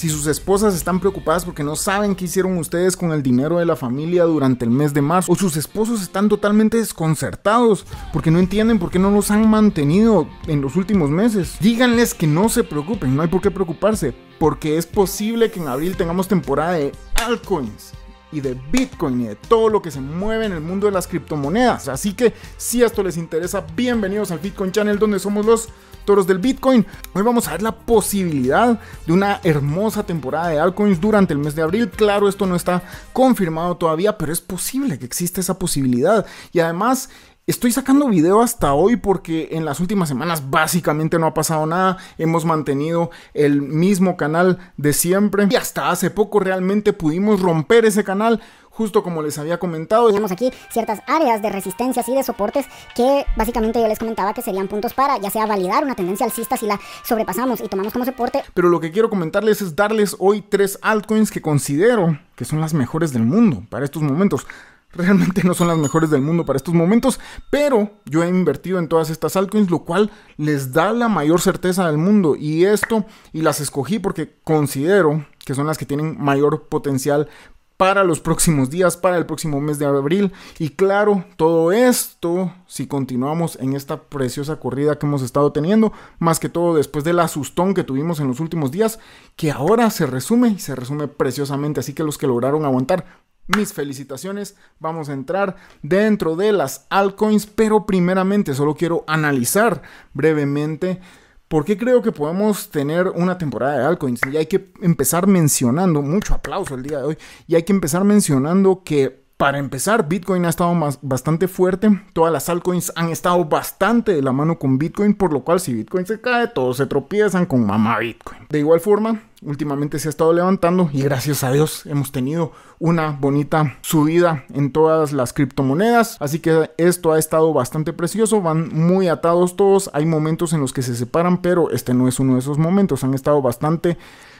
si sus esposas están preocupadas porque no saben qué hicieron ustedes con el dinero de la familia durante el mes de marzo, o sus esposos están totalmente desconcertados porque no entienden por qué no los han mantenido en los últimos meses, díganles que no se preocupen, no hay por qué preocuparse, porque es posible que en abril tengamos temporada de altcoins y de Bitcoin y de todo lo que se mueve en el mundo de las criptomonedas. Así que si esto les interesa, bienvenidos al Bitcoin Channel donde somos los Toros del Bitcoin. Hoy vamos a ver la posibilidad de una hermosa temporada de altcoins durante el mes de abril. Claro, esto no está confirmado todavía, pero es posible que exista esa posibilidad. Y además... Estoy sacando video hasta hoy porque en las últimas semanas básicamente no ha pasado nada. Hemos mantenido el mismo canal de siempre. Y hasta hace poco realmente pudimos romper ese canal. Justo como les había comentado, tenemos aquí ciertas áreas de resistencias y de soportes que básicamente yo les comentaba que serían puntos para ya sea validar una tendencia alcista si la sobrepasamos y tomamos como soporte. Pero lo que quiero comentarles es darles hoy tres altcoins que considero que son las mejores del mundo para estos momentos realmente no son las mejores del mundo para estos momentos, pero yo he invertido en todas estas altcoins, lo cual les da la mayor certeza del mundo. Y esto, y las escogí porque considero que son las que tienen mayor potencial para los próximos días, para el próximo mes de abril. Y claro, todo esto, si continuamos en esta preciosa corrida que hemos estado teniendo, más que todo después del asustón que tuvimos en los últimos días, que ahora se resume y se resume preciosamente. Así que los que lograron aguantar, mis felicitaciones. Vamos a entrar dentro de las altcoins, pero primeramente solo quiero analizar brevemente ¿Por qué creo que podemos tener una temporada de altcoins? Y hay que empezar mencionando, mucho aplauso el día de hoy, y hay que empezar mencionando que para empezar, Bitcoin ha estado bastante fuerte. Todas las altcoins han estado bastante de la mano con Bitcoin, por lo cual si Bitcoin se cae, todos se tropiezan con mamá Bitcoin. De igual forma, últimamente se ha estado levantando y gracias a Dios hemos tenido una bonita subida en todas las criptomonedas. Así que esto ha estado bastante precioso, van muy atados todos, hay momentos en los que se separan, pero este no es uno de esos momentos, han estado bastante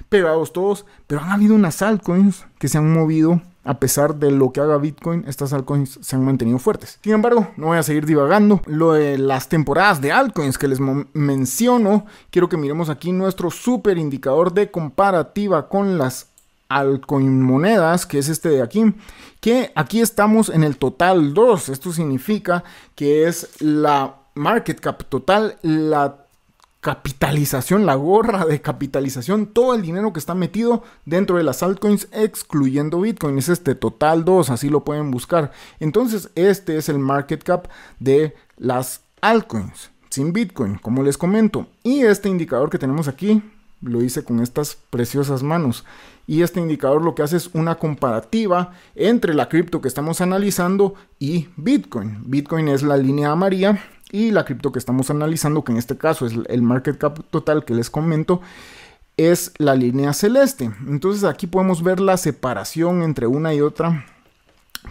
pegados todos, pero han habido unas altcoins que se han movido a pesar de lo que haga Bitcoin, estas altcoins se han mantenido fuertes. Sin embargo, no voy a seguir divagando. Lo de las temporadas de altcoins que les menciono, quiero que miremos aquí nuestro super indicador de comparativa con las altcoin monedas, que es este de aquí, que aquí estamos en el total 2. Esto significa que es la market cap total, la capitalización, la gorra de capitalización, todo el dinero que está metido dentro de las altcoins, excluyendo Bitcoin. Es este total 2, así lo pueden buscar. Entonces, este es el market cap de las altcoins, sin Bitcoin, como les comento. Y este indicador que tenemos aquí, lo hice con estas preciosas manos. Y este indicador lo que hace es una comparativa entre la cripto que estamos analizando y Bitcoin. Bitcoin es la línea amarilla y la cripto que estamos analizando, que en este caso es el market cap total que les comento, es la línea celeste. Entonces aquí podemos ver la separación entre una y otra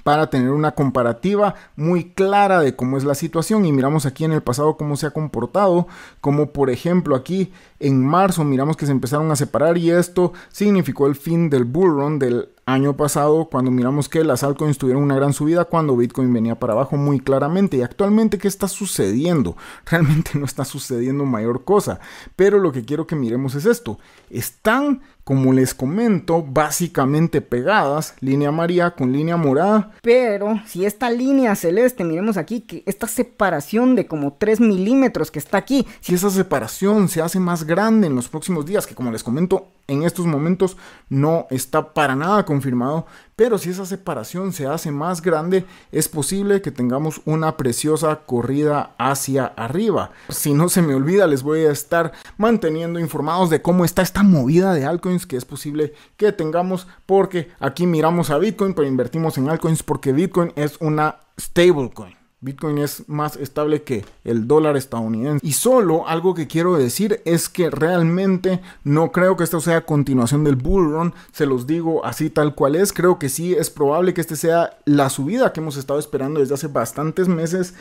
para tener una comparativa muy clara de cómo es la situación y miramos aquí en el pasado cómo se ha comportado, como por ejemplo aquí en marzo miramos que se empezaron a separar y esto significó el fin del bull run del año pasado, cuando miramos que las altcoins tuvieron una gran subida, cuando Bitcoin venía para abajo muy claramente. Y actualmente, ¿qué está sucediendo? Realmente no está sucediendo mayor cosa. Pero lo que quiero que miremos es esto. Están, como les comento, básicamente pegadas, línea amarilla con línea morada. Pero si esta línea celeste, miremos aquí, que esta separación de como 3 milímetros que está aquí, si esa separación se hace más grande en los próximos días, que como les comento, en estos momentos no está para nada con confirmado, pero si esa separación se hace más grande, es posible que tengamos una preciosa corrida hacia arriba. Si no se me olvida, les voy a estar manteniendo informados de cómo está esta movida de altcoins que es posible que tengamos, porque aquí miramos a Bitcoin, pero invertimos en altcoins porque Bitcoin es una stablecoin. Bitcoin es más estable que el dólar estadounidense. Y solo algo que quiero decir es que realmente no creo que esto sea continuación del bull run. Se los digo así tal cual es. Creo que sí es probable que este sea la subida que hemos estado esperando desde hace bastantes meses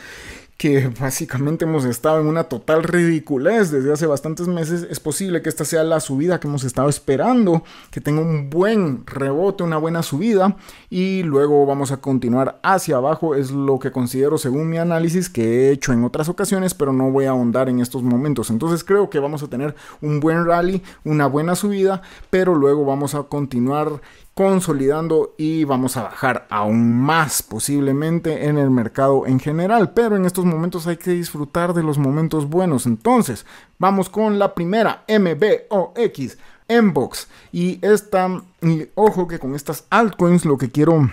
que básicamente hemos estado en una total ridiculez desde hace bastantes meses, es posible que esta sea la subida que hemos estado esperando, que tenga un buen rebote, una buena subida y luego vamos a continuar hacia abajo, es lo que considero según mi análisis que he hecho en otras ocasiones, pero no voy a ahondar en estos momentos. Entonces creo que vamos a tener un buen rally, una buena subida, pero luego vamos a continuar consolidando y vamos a bajar aún más posiblemente en el mercado en general, pero en estos momentos hay que disfrutar de los momentos buenos. Entonces, vamos con la primera MBOX, Mbox y esta y ojo que con estas altcoins lo que quiero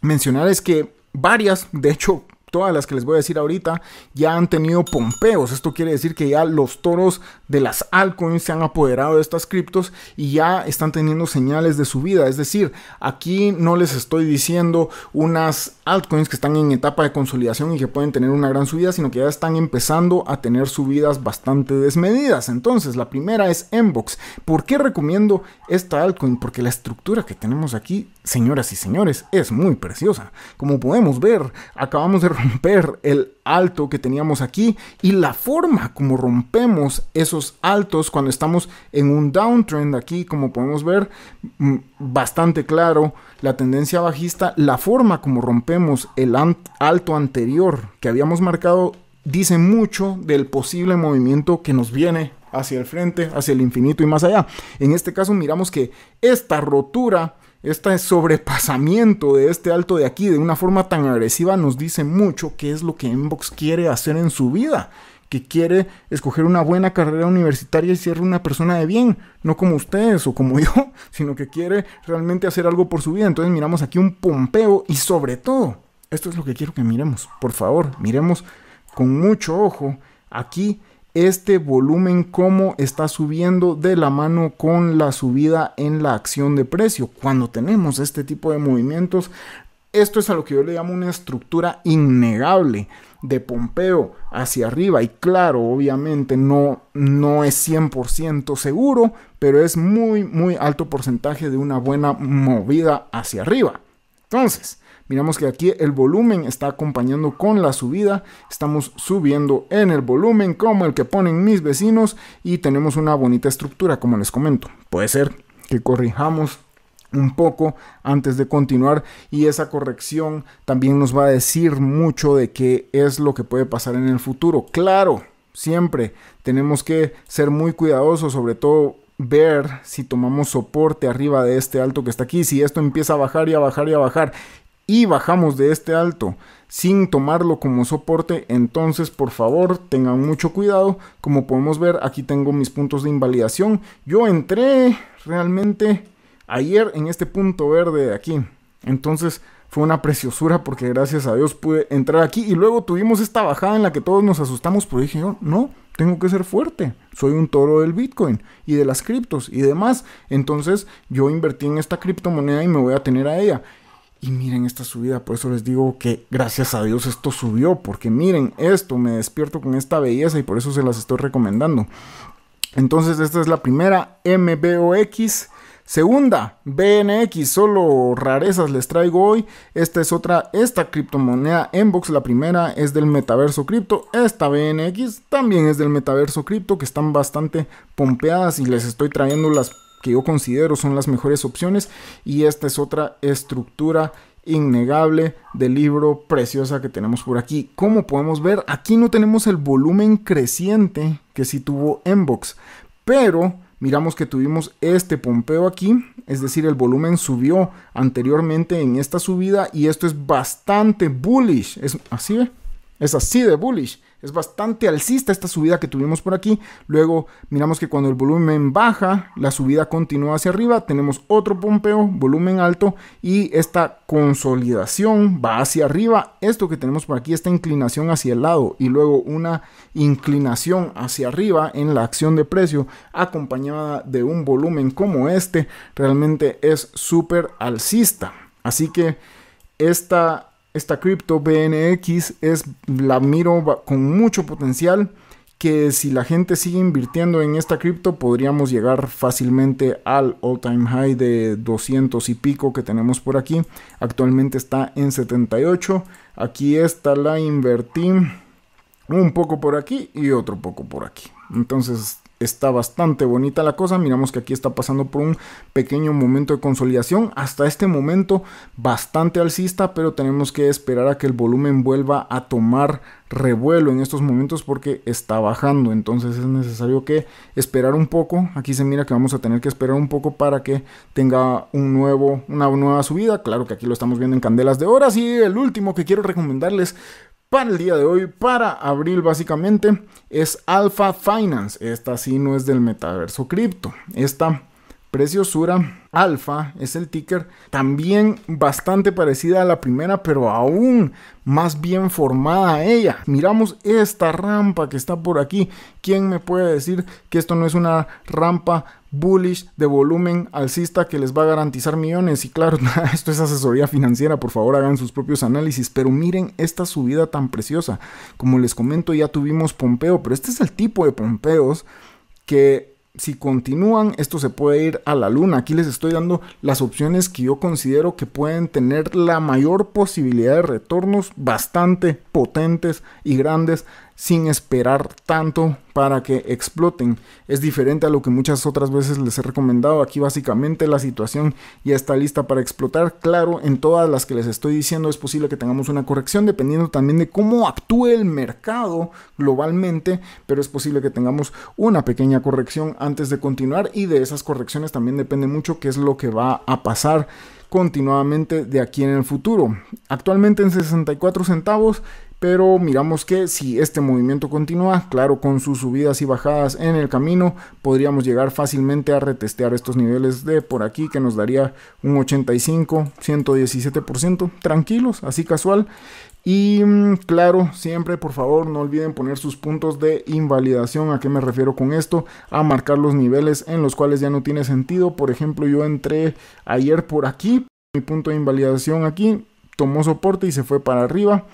mencionar es que varias, de hecho, todas las que les voy a decir ahorita ya han tenido pompeos. Esto quiere decir que ya los toros de las altcoins se han apoderado de estas criptos y ya están teniendo señales de subida. Es decir, aquí no les estoy diciendo unas altcoins que están en etapa de consolidación y que pueden tener una gran subida, sino que ya están empezando a tener subidas bastante desmedidas. Entonces, la primera es Enbox. ¿Por qué recomiendo esta altcoin? Porque la estructura que tenemos aquí, señoras y señores, es muy preciosa. Como podemos ver, acabamos de romper el alto que teníamos aquí y la forma como rompemos esos altos cuando estamos en un downtrend aquí, como podemos ver, mm, bastante claro la tendencia bajista, la forma como rompemos el alto anterior que habíamos marcado dice mucho del posible movimiento que nos viene hacia el frente, hacia el infinito y más allá. En este caso miramos que esta rotura este sobrepasamiento de este alto de aquí de una forma tan agresiva nos dice mucho qué es lo que Inbox quiere hacer en su vida, que quiere escoger una buena carrera universitaria y ser una persona de bien, no como ustedes o como yo, sino que quiere realmente hacer algo por su vida. Entonces miramos aquí un pompeo y sobre todo, esto es lo que quiero que miremos, por favor, miremos con mucho ojo aquí este volumen cómo está subiendo de la mano con la subida en la acción de precio. Cuando tenemos este tipo de movimientos, esto es a lo que yo le llamo una estructura innegable de Pompeo hacia arriba y claro, obviamente no, no es 100% seguro, pero es muy, muy alto porcentaje de una buena movida hacia arriba. Entonces, Miramos que aquí el volumen está acompañando con la subida. Estamos subiendo en el volumen como el que ponen mis vecinos y tenemos una bonita estructura como les comento. Puede ser que corrijamos un poco antes de continuar y esa corrección también nos va a decir mucho de qué es lo que puede pasar en el futuro. Claro, siempre tenemos que ser muy cuidadosos, sobre todo ver si tomamos soporte arriba de este alto que está aquí, si esto empieza a bajar y a bajar y a bajar y bajamos de este alto sin tomarlo como soporte, entonces por favor tengan mucho cuidado. Como podemos ver, aquí tengo mis puntos de invalidación. Yo entré realmente ayer en este punto verde de aquí. Entonces fue una preciosura porque gracias a Dios pude entrar aquí y luego tuvimos esta bajada en la que todos nos asustamos, pero dije yo, no, tengo que ser fuerte. Soy un toro del Bitcoin y de las criptos y demás. Entonces yo invertí en esta criptomoneda y me voy a tener a ella. Y miren esta subida, por eso les digo que gracias a Dios esto subió, porque miren esto, me despierto con esta belleza y por eso se las estoy recomendando. Entonces esta es la primera MBOX. Segunda, BNX, solo rarezas les traigo hoy. Esta es otra, esta criptomoneda Enbox, la primera es del metaverso cripto. Esta BNX también es del metaverso cripto, que están bastante pompeadas y les estoy trayendo las que yo considero son las mejores opciones y esta es otra estructura innegable del libro preciosa que tenemos por aquí. Como podemos ver, aquí no tenemos el volumen creciente que si tuvo Enbox, pero miramos que tuvimos este pompeo aquí, es decir, el volumen subió anteriormente en esta subida y esto es bastante bullish, es así ve es así de bullish. Es bastante alcista esta subida que tuvimos por aquí. Luego miramos que cuando el volumen baja, la subida continúa hacia arriba. Tenemos otro pompeo, volumen alto y esta consolidación va hacia arriba. Esto que tenemos por aquí, esta inclinación hacia el lado y luego una inclinación hacia arriba en la acción de precio acompañada de un volumen como este, realmente es súper alcista. Así que esta esta cripto BNX es la miro con mucho potencial que si la gente sigue invirtiendo en esta cripto podríamos llegar fácilmente al all time high de 200 y pico que tenemos por aquí. Actualmente está en 78. Aquí está la invertí un poco por aquí y otro poco por aquí. Entonces está bastante bonita la cosa. Miramos que aquí está pasando por un pequeño momento de consolidación. Hasta este momento bastante alcista, pero tenemos que esperar a que el volumen vuelva a tomar revuelo en estos momentos porque está bajando. Entonces es necesario que esperar un poco. Aquí se mira que vamos a tener que esperar un poco para que tenga un nuevo, una nueva subida. Claro que aquí lo estamos viendo en candelas de horas. Y el último que quiero recomendarles para el día de hoy, para abril básicamente, es Alpha Finance. Esta sí no es del metaverso cripto. Esta Preciosura Alfa es el ticker, también bastante parecida a la primera, pero aún más bien formada a ella. Miramos esta rampa que está por aquí. ¿Quién me puede decir que esto no es una rampa bullish de volumen alcista que les va a garantizar millones? Y claro, esto es asesoría financiera, por favor hagan sus propios análisis, pero miren esta subida tan preciosa. Como les comento, ya tuvimos Pompeo, pero este es el tipo de Pompeos que si continúan, esto se puede ir a la luna. Aquí les estoy dando las opciones que yo considero que pueden tener la mayor posibilidad de retornos bastante potentes y grandes sin esperar tanto para que exploten. Es diferente a lo que muchas otras veces les he recomendado. Aquí básicamente la situación ya está lista para explotar. Claro, en todas las que les estoy diciendo es posible que tengamos una corrección dependiendo también de cómo actúe el mercado globalmente, pero es posible que tengamos una pequeña corrección antes de continuar y de esas correcciones también depende mucho qué es lo que va a pasar continuamente de aquí en el futuro. Actualmente en 64 centavos pero miramos que si este movimiento continúa, claro, con sus subidas y bajadas en el camino, podríamos llegar fácilmente a retestear estos niveles de por aquí que nos daría un 85, 117%, tranquilos, así casual. Y mm, claro, siempre por favor no olviden poner sus puntos de invalidación. ¿A qué me refiero con esto? A marcar los niveles en los cuales ya no tiene sentido. Por ejemplo, yo entré ayer por aquí, mi punto de invalidación aquí, tomó soporte y se fue para arriba.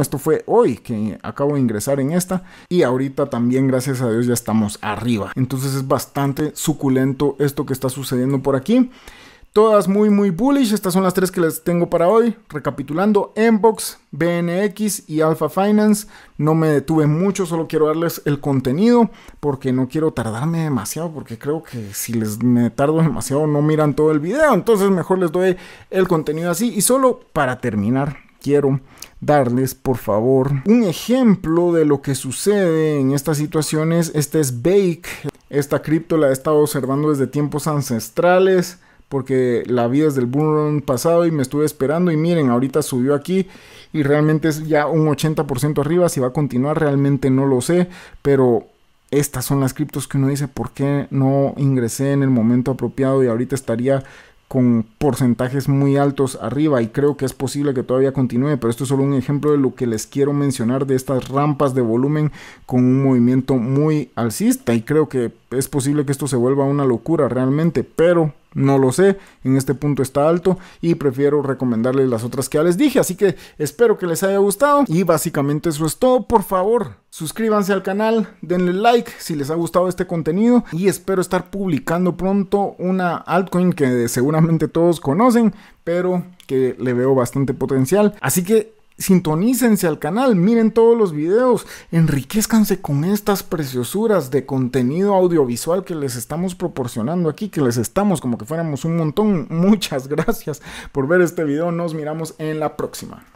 Esto fue hoy que acabo de ingresar en esta y ahorita también gracias a Dios ya estamos arriba. Entonces es bastante suculento esto que está sucediendo por aquí. Todas muy muy bullish, estas son las tres que les tengo para hoy. Recapitulando, Enbox, BNX y Alpha Finance. No me detuve mucho, solo quiero darles el contenido porque no quiero tardarme demasiado porque creo que si les me tardo demasiado no miran todo el video. Entonces mejor les doy el contenido así y solo para terminar quiero darles, por favor, un ejemplo de lo que sucede en estas situaciones. Este es Bake. Esta cripto la he estado observando desde tiempos ancestrales porque la vi desde el boom pasado y me estuve esperando y miren, ahorita subió aquí y realmente es ya un 80% arriba, si va a continuar realmente no lo sé, pero estas son las criptos que uno dice, ¿por qué no ingresé en el momento apropiado y ahorita estaría con porcentajes muy altos arriba y creo que es posible que todavía continúe, pero esto es solo un ejemplo de lo que les quiero mencionar de estas rampas de volumen con un movimiento muy alcista y creo que es posible que esto se vuelva una locura realmente, pero no lo sé, en este punto está alto y prefiero recomendarles las otras que ya les dije, así que espero que les haya gustado y básicamente eso es todo, por favor suscríbanse al canal, denle like si les ha gustado este contenido y espero estar publicando pronto una altcoin que seguramente todos conocen, pero que le veo bastante potencial, así que Sintonícense al canal, miren todos los videos, enriquezcanse con estas preciosuras de contenido audiovisual que les estamos proporcionando aquí, que les estamos como que fuéramos un montón. Muchas gracias por ver este video, nos miramos en la próxima.